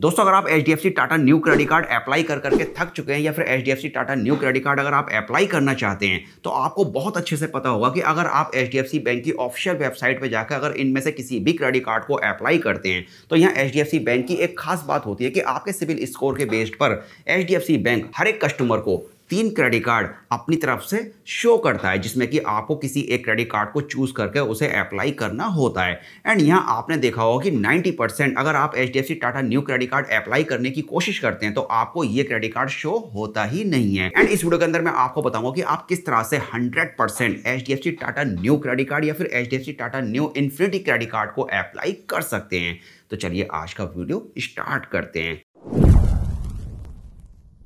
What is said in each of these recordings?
दोस्तों अगर आप H D F C Tata Neu credit card apply कर करके थक चुके हैं या फिर H D F C Tata Neu credit card अगर आप अप्लाई करना चाहते हैं तो आपको बहुत अच्छे से पता होगा कि अगर आप H D F C bank की ऑफिशियल वेबसाइट पर जाकर अगर इनमें से किसी भी क्रेडिट कार्ड को अप्लाई करते हैं तो यहाँ H D F C bank की एक खास बात होती है कि आपके सिविल स्कोर के बेस्ड पर H D F C bank हर एक कस्टमर को तीन क्रेडिट कार्ड अपनी तरफ से शो करता है जिसमें कि आपको किसी एक क्रेडिट कार्ड को चूज करके उसे अप्लाई करना होता है एंड यहाँ आपने देखा होगा कि 90 परसेंट अगर आप H D Tata Neu credit card apply करने की कोशिश करते हैं तो आपको ये क्रेडिट कार्ड शो होता ही नहीं है एंड इस वीडियो के अंदर मैं आपको बताऊंगा कि आप किस तरह से hundred percent Tata Neu credit card या फिर H Tata Neu Infinity credit card को अप्लाई कर सकते हैं तो चलिए आज का वीडियो स्टार्ट करते हैं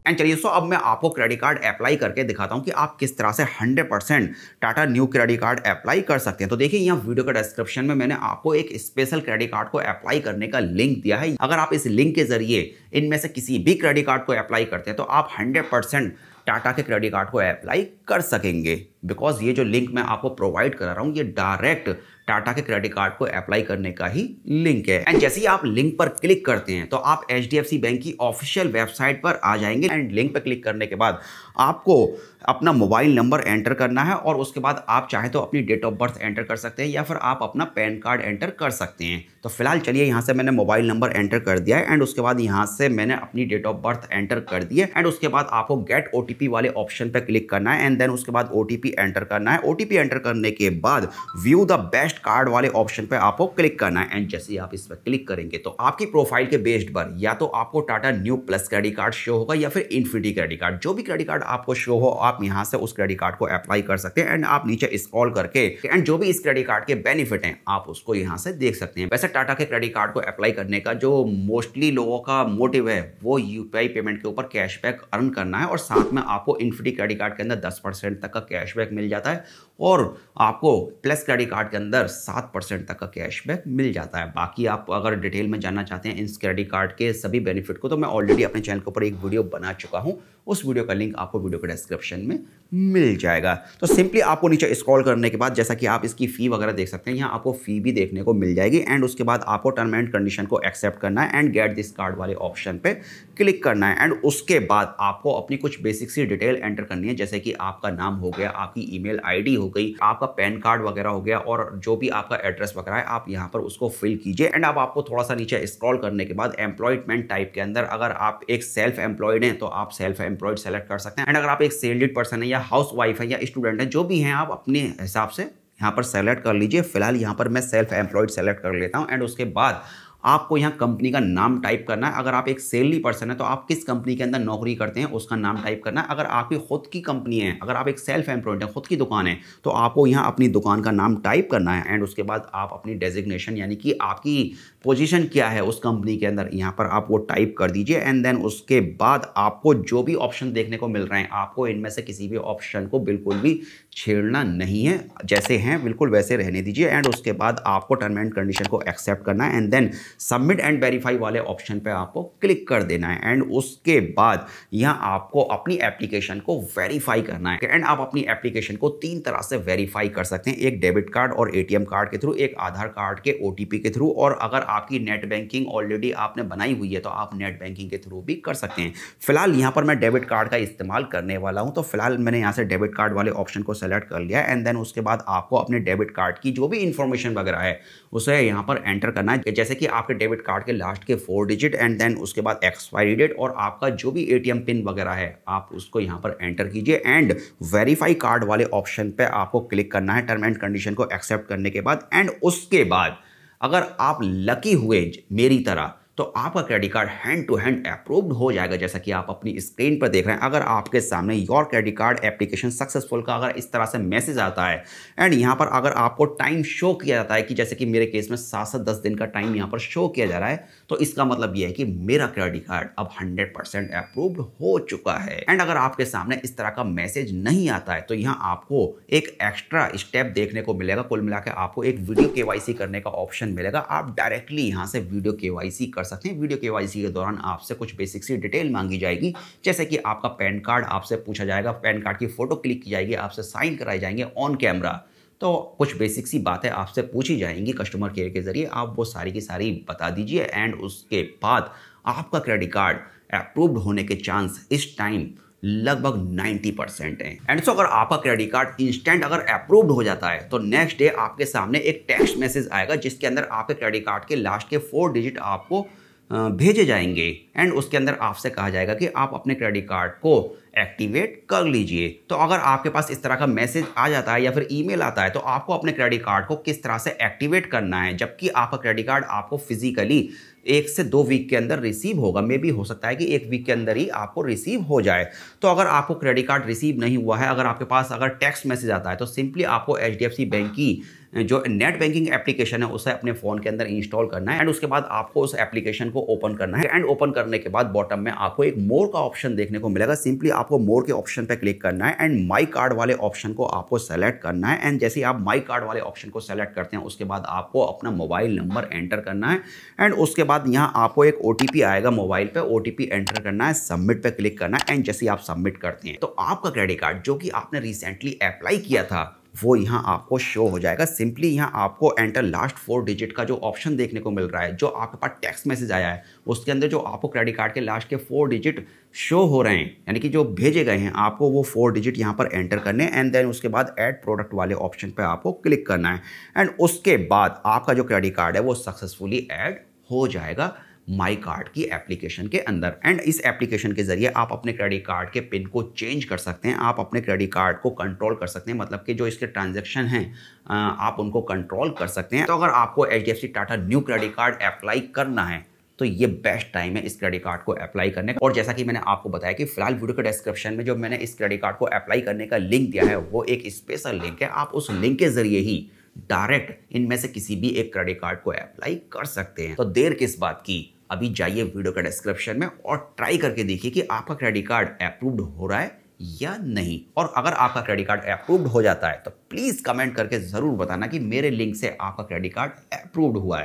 एंड चलिए सो अब मैं आपको क्रेडिट कार्ड अप्लाई करके दिखाता हूँ कि आप किस तरह से 100 percent Tata Neu credit card apply कर सकते हैं तो देखिए यहाँ वीडियो का डिस्क्रिप्शन में मैंने आपको एक स्पेशल क्रेडिट कार्ड को अप्लाई करने का लिंक दिया है अगर आप इस लिंक के जरिए इनमें से किसी भी क्रेडिट कार्ड को अप्लाई करते हैं तो आप हंड्रेड टाटा के क्रेडिट कार्ड को अप्लाई कर सकेंगे बिकॉज ये जो लिंक मैं आपको प्रोवाइड करा रहा हूँ ये डायरेक्ट टाटा के क्रेडिट कार्ड को अप्लाई करने का ही लिंक है एंड जैसे ही आप लिंक पर क्लिक करते हैं तो आप एच बैंक की ऑफिशियल वेबसाइट पर आ जाएंगे एंड लिंक पर क्लिक करने के बाद आपको अपना मोबाइल नंबर एंटर करना है और उसके बाद आप चाहे तो अपनी डेट ऑफ बर्थ एंटर कर सकते हैं या फिर आप अपना पैन कार्ड एंटर कर सकते हैं तो फिलहाल चलिए यहाँ से मैंने मोबाइल नंबर एंटर कर दिया है एंड उसके बाद यहाँ से मैंने अपनी डेट ऑफ बर्थ एंटर कर दी है एंड उसके बाद आपको गेट ओ वाले ऑप्शन पर क्लिक करना है एंड एंड देन उसके बाद ओ एंटर करना है ओ एंटर करने के बाद व्यू द बेस्ट कार्ड वाले ऑप्शन पर आपको क्लिक करना है एंड जैसे ही आप इस पर क्लिक करेंगे तो आपकी प्रोफाइल के बेस्ड पर या तो आपको Tata Neu plus credit card show होगा या फिर इन्फिनिटी क्रेडिट कार्ड जो भी क्रेडिट कार्ड आपको शो हो आप यहाँ से उस क्रेडिट कार्ड को अप्लाई कर सकते हैं एंड आप नीचे स्कॉल करके एंड जो भी इस क्रेडिट कार्ड के बेनिफिट हैं आप उसको यहाँ से देख सकते हैं वैसे टाटा के क्रेडिट कार्ड को अप्लाई करने का जो मोस्टली लोगों का मोटिव है वो यूपीआई पेमेंट के ऊपर कैशबैक अर्न करना है और साथ में आपको इन्फिटी क्रेडिट कार्ड के अंदर दस परसेंट तक का कैशबैक मिल जाता है और आपको प्लस क्रेडिट कार्ड के अंदर सात परसेंट तक का कैशबैक मिल जाता है बाकी आप अगर डिटेल में जानना चाहते हैं इस क्रेडिट कार्ड के सभी बेनिफिट को तो मैं ऑलरेडी अपने चैनल के ऊपर एक वीडियो बना चुका हूँ उस वीडियो का लिंक आपको वीडियो के डिस्क्रिप्शन में मिल जाएगा तो सिंपली आपको नीचे स्क्रॉल करने के बाद जैसा कि आप इसकी फ़ी वगैरह देख सकते हैं यहाँ आपको फ़ी भी देखने को मिल जाएगी एंड उसके बाद आपको टर्म एंड कंडीशन को एक्सेप्ट करना है एंड गेट दिस कार्ड वाले ऑप्शन पर क्लिक करना है एंड उसके बाद आपको अपनी कुछ बेसिक सी डिटेल एंटर करनी है जैसे कि आप आपका नाम हो गया आपकी ईमेल आईडी हो गई आपका पैन कार्ड वगैरह हो गया और जो भी आपका एड्रेस वगैरह है आप यहाँ पर उसको फिल कीजिए एंड आप आपको थोड़ा सा नीचे स्क्रॉल करने के बाद एम्प्लॉयमेंट टाइप के अंदर अगर आप एक सेल्फ एम्प्लॉयड हैं तो आप सेल्फ एम्प्लॉयड सेलेक्ट कर सकते हैं एंड अगर आप एक सेल्ड पर्सन है या हाउस वाइफ है या स्टूडेंट है जो भी हैं आप अपने हिसाब से यहाँ पर सेलेक्ट कर लीजिए फिलहाल यहाँ पर मैं सेल्फ एम्प्लॉयड सेलेक्ट कर लेता हूँ एंड उसके बाद आपको यहाँ कंपनी का नाम टाइप करना है अगर आप एक सेलरी पर्सन है तो आप किस कंपनी के अंदर नौकरी करते हैं उसका नाम टाइप करना है अगर आपकी खुद की कंपनी है अगर आप एक सेल्फ एम्प्लॉयड है खुद की दुकान है तो आपको यहाँ अपनी दुकान का नाम टाइप करना है एंड उसके बाद आप अपनी डेजिग्नेशन यानी कि आपकी पोजिशन क्या है उस कंपनी के अंदर यहाँ पर आप वो टाइप कर दीजिए एंड देन उसके बाद आपको जो भी ऑप्शन देखने को मिल रहे हैं आपको इनमें से किसी भी ऑप्शन को बिल्कुल भी छेड़ना नहीं है जैसे हैं बिल्कुल वैसे रहने दीजिए एंड उसके बाद आपको टर्म एंड कंडीशन को एक्सेप्ट करना है and then submit and verify वाले ऑप्शन पे आपको क्लिक कर देना है एंड उसके बाद यहाँ आपको अपनी एप्लीकेशन को वेरीफाई करना है एंड आप अपनी एप्लीकेशन को तीन तरह से वेरीफाई कर सकते हैं एक डेबिट कार्ड और ए कार्ड के थ्रू एक आधार कार्ड के ओ के थ्रू और अगर आपकी नेट बैंकिंग ऑलरेडी आपने बनाई हुई है तो आप नेट बैंकिंग के थ्रू भी कर सकते हैं फिलहाल यहाँ पर मैं डेबिट कार्ड का इस्तेमाल करने वाला हूँ तो फिलहाल मैंने यहाँ से डेबिट कार्ड वाले ऑप्शन को सेलेक्ट कर लिया एंड देन उसके बाद आपको अपने डेबिट कार्ड की जो भी इन्फॉर्मेशन वगैरह है उसे यहाँ पर एंटर करना है जैसे कि आपके डेबिट कार्ड के लास्ट के फोर डिजिट एंड देन उसके बाद एक्सपायरी डेट और आपका जो भी ए पिन वगैरह है आप उसको यहाँ पर एंटर कीजिए एंड वेरीफाई कार्ड वाले ऑप्शन पर आपको क्लिक करना है टर्म एंड कंडीशन को एक्सेप्ट करने के बाद एंड उसके बाद अगर आप लकी हुए मेरी तरह तो आपका credit card hand to hand approved हो जाएगा जैसा कि आप अपनी स्क्रीन पर देख रहे हैं अगर आपके सामने your credit card application successful का अगर इस तरह से मैसेज आता है एंड यहाँ पर अगर आपको टाइम शो किया जाता है कि जैसे कि मेरे केस में सात से दस दिन का टाइम यहाँ पर शो किया जा रहा है तो इसका मतलब यह है कि मेरा क्रेडिट कार्ड अब हंड्रेड परसेंट अप्रूव्ड हो चुका है एंड अगर आपके सामने इस तरह का मैसेज नहीं आता है तो यहाँ आपको एक एक्स्ट्रा स्टेप देखने को मिलेगा कुल मिला आपको एक वीडियो के करने का ऑप्शन मिलेगा आप डायरेक्टली यहाँ से वीडियो के कर कर सकते हैं वीडियो के वाई के दौरान आपसे कुछ बेसिक सी डिटेल मांगी जाएगी जैसे कि आपका पैन कार्ड आपसे पूछा जाएगा पैन कार्ड की फ़ोटो क्लिक की जाएगी आपसे साइन कराए जाएंगे ऑन कैमरा तो कुछ बेसिक सी बातें आपसे पूछी जाएंगी कस्टमर केयर के ज़रिए आप वो सारी की सारी बता दीजिए एंड उसके बाद आपका क्रेडिट कार्ड अप्रूव्ड होने के चांस इस टाइम लगभग 90 परसेंट है एंड सो अगर आपका क्रेडिट कार्ड इंस्टेंट अगर अप्रूव्ड हो जाता है तो नेक्स्ट डे आपके सामने एक टेक्स्ट मैसेज आएगा जिसके अंदर आपके क्रेडिट कार्ड के लास्ट के फोर डिजिट आपको भेजे जाएंगे एंड उसके अंदर आपसे कहा जाएगा कि आप अपने क्रेडिट कार्ड को एक्टिवेट कर लीजिए तो अगर आपके पास इस तरह का मैसेज आ जाता है या फिर ईमेल आता है तो आपको अपने क्रेडिट कार्ड को किस तरह से एक्टिवेट करना है जबकि आपका क्रेडिट कार्ड आपको फिजिकली एक से दो वीक के अंदर रिसीव होगा मे भी हो सकता है कि एक वीक के अंदर ही आपको रिसीव हो जाए तो अगर आपको क्रेडिट कार्ड रिसीव नहीं हुआ है अगर आपके पास अगर टैक्स मैसेज आता है तो सिंपली आपको एच बैंक की जो नेट बैंकिंग एप्लीकेशन है उसे अपने फ़ोन के अंदर इंस्टॉल करना है एंड उसके बाद आपको उस एप्लीकेशन को ओपन करना है एंड ओपन करने के बाद बॉटम में आपको एक मोर का ऑप्शन देखने को मिलेगा सिंपली आपको मोर के ऑप्शन पर क्लिक करना है एंड माई कार्ड वाले ऑप्शन को आपको सेलेक्ट करना है एंड जैसे आप माई कार्ड वाले ऑप्शन को सेलेक्ट करते हैं उसके बाद आपको अपना मोबाइल नंबर एंटर करना है एंड उसके बाद बाद यहाँ आपको एक ओ आएगा मोबाइल पे ओ एंटर करना है सबमिट पे क्लिक करना है एंड जैसे आप सबमिट करते हैं तो आपका क्रेडिट कार्ड जो कि आपने रिसेंटली अप्लाई किया था वो यहाँ आपको शो हो जाएगा सिंपली यहाँ आपको एंटर लास्ट फोर डिजिट का जो ऑप्शन देखने को मिल रहा है जो आपके पास टेक्स्ट मैसेज आया है उसके अंदर जो आपको क्रेडिट कार्ड के लास्ट के फोर डिजिट शो हो रहे हैं यानी कि जो भेजे गए हैं आपको वो फोर डिजिट यहाँ पर एंटर करने एंड देन उसके बाद ऐड प्रोडक्ट वाले ऑप्शन पर आपको क्लिक करना है एंड उसके बाद आपका जो क्रेडिट कार्ड है वो सक्सेसफुली एड हो जाएगा माई कार्ड की एप्लीकेशन के अंदर एंड इस एप्लीकेशन के ज़रिए आप अपने क्रेडिट कार्ड के पिन को चेंज कर सकते हैं आप अपने क्रेडिट कार्ड को कंट्रोल कर सकते हैं मतलब कि जो इसके ट्रांजैक्शन हैं आप उनको कंट्रोल कर सकते हैं तो अगर आपको H Tata Neu credit card apply करना है तो ये बेस्ट टाइम है इस क्रेडिट कार्ड को अप्लाई करने का और जैसा कि मैंने आपको बताया कि फिलहाल वीडियो के डिस्क्रिप्शन में जो मैंने इस क्रेडिट कार्ड को अप्लाई करने का लिंक दिया है वो एक स्पेशल लिंक है आप उस लिंक के जरिए ही डायरेक्ट इनमें से किसी भी एक क्रेडिट कार्ड को अप्लाई कर सकते हैं तो देर किस बात की अभी जाइए वीडियो के डिस्क्रिप्शन में और ट्राई करके देखिए कि आपका क्रेडिट कार्ड अप्रूव्ड हो रहा है या नहीं और अगर आपका क्रेडिट कार्ड अप्रूव्ड हो जाता है तो प्लीज़ कमेंट करके ज़रूर बताना कि मेरे लिंक से आपका क्रेडिट कार्ड अप्रूव्ड हुआ है